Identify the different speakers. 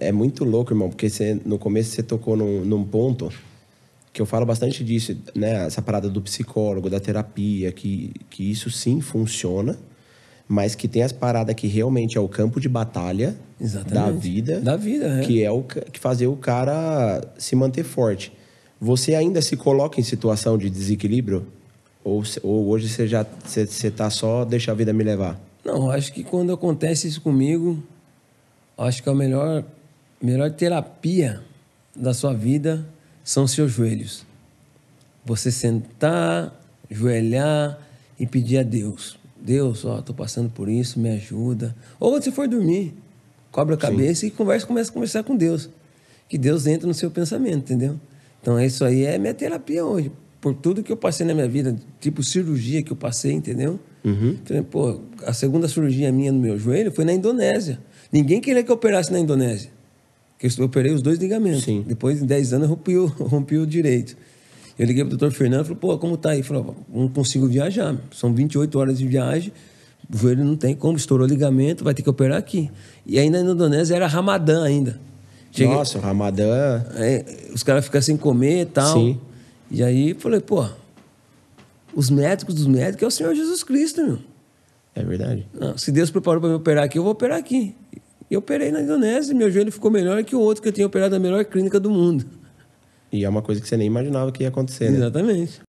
Speaker 1: é muito louco, irmão, porque você, no começo você tocou num, num, ponto que eu falo bastante disso, né? Essa parada do psicólogo, da terapia, que, que isso sim funciona, mas que tem as paradas que realmente é o campo de batalha Exatamente. da vida. Da
Speaker 2: vida, é. Que é
Speaker 1: o que fazer o cara se manter forte. Você ainda se coloca em situação de desequilíbrio? Ou, ou hoje você já você, você tá só deixa a vida me levar?
Speaker 2: Não, acho que quando acontece isso comigo, acho que é o melhor melhor terapia da sua vida são seus joelhos. Você sentar, joelhar e pedir a Deus. Deus, ó, tô passando por isso, me ajuda. Ou você for dormir, cobra a cabeça Sim. e conversa, começa a conversar com Deus. Que Deus entra no seu pensamento, entendeu? Então, isso aí é minha terapia hoje. Por tudo que eu passei na minha vida, tipo cirurgia que eu passei, entendeu? Uhum. pô, a segunda cirurgia minha no meu joelho foi na Indonésia. Ninguém queria que eu operasse na Indonésia. Porque eu operei os dois ligamentos. Sim. Depois, em 10 anos, rompiu rompi o, direito. Eu liguei pro doutor Fernando e falei, pô, como tá aí? Ele falou, não consigo viajar. São 28 horas de viagem, o joelho não tem como, estourou o ligamento, vai ter que operar aqui. E ainda na Indonésia era Ramadã ainda. Cheguei, Nossa, Ramadã. Aí, é, os caras ficam sem comer e tal. Sim. E aí falei, pô, os médicos dos médicos é o Senhor Jesus Cristo, meu. É verdade. Não, se Deus preparou para me operar aqui, eu vou operar aqui. E operei na Indonésia, meu joelho ficou
Speaker 1: melhor que o outro que eu tinha operado na melhor clínica do mundo. E é uma coisa que você nem imaginava que ia acontecer, né? Exatamente.